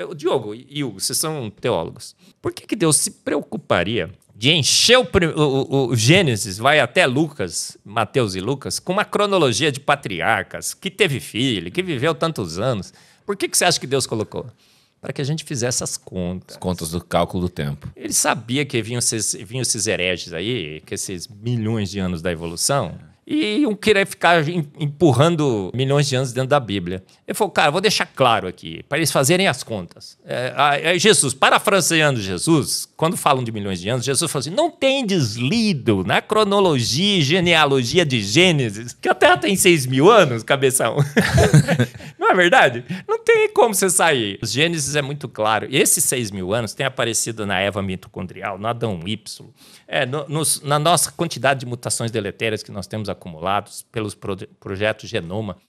É, Diogo e Hugo, vocês são teólogos. Por que, que Deus se preocuparia de encher o, o, o, Gênesis, vai até Lucas, Mateus e Lucas, com uma cronologia de patriarcas, que teve filho, que viveu tantos anos. Por que, que você acha que Deus colocou? Para que a gente fizesse as contas. As contas do cálculo do tempo. Ele sabia que vinham esses, vinham esses hereges aí, que esses milhões de anos da evolução, e um querer ficar empurrando milhões de anos dentro da Bíblia. Ele falou, cara, vou deixar claro aqui, para eles fazerem as contas. É, Jesus, parafraseando Jesus, quando falam de milhões de anos, Jesus falou assim: não tem deslido na cronologia e genealogia de Gênesis, que a Terra tem 6 mil anos, cabeção. não é verdade? Não tem como você sair. Os Gênesis é muito claro. esses 6 mil anos têm aparecido na Eva mitocondrial, no Adão Y, é, no, nos, na nossa quantidade de mutações deletérias que nós temos a acumulados, pelos pro projetos Genoma,